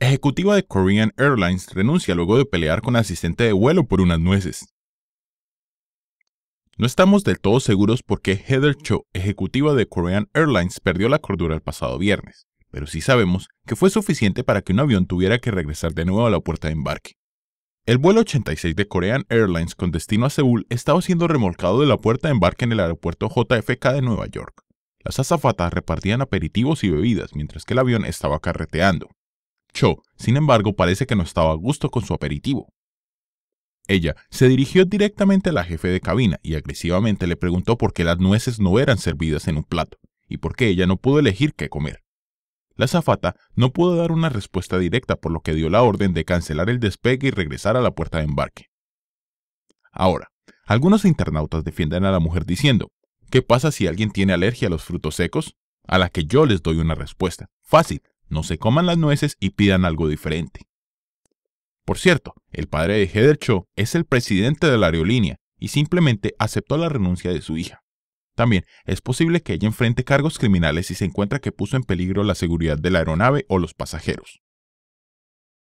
ejecutiva de Korean Airlines renuncia luego de pelear con asistente de vuelo por unas nueces. No estamos del todo seguros por qué Heather Cho, ejecutiva de Korean Airlines, perdió la cordura el pasado viernes, pero sí sabemos que fue suficiente para que un avión tuviera que regresar de nuevo a la puerta de embarque. El vuelo 86 de Korean Airlines con destino a Seúl estaba siendo remolcado de la puerta de embarque en el aeropuerto JFK de Nueva York. Las azafatas repartían aperitivos y bebidas mientras que el avión estaba carreteando, Cho, sin embargo, parece que no estaba a gusto con su aperitivo. Ella se dirigió directamente a la jefe de cabina y agresivamente le preguntó por qué las nueces no eran servidas en un plato y por qué ella no pudo elegir qué comer. La zafata no pudo dar una respuesta directa, por lo que dio la orden de cancelar el despegue y regresar a la puerta de embarque. Ahora, algunos internautas defienden a la mujer diciendo, ¿qué pasa si alguien tiene alergia a los frutos secos? A la que yo les doy una respuesta. Fácil, no se coman las nueces y pidan algo diferente. Por cierto, el padre de Heather Cho es el presidente de la aerolínea y simplemente aceptó la renuncia de su hija. También es posible que ella enfrente cargos criminales si se encuentra que puso en peligro la seguridad de la aeronave o los pasajeros.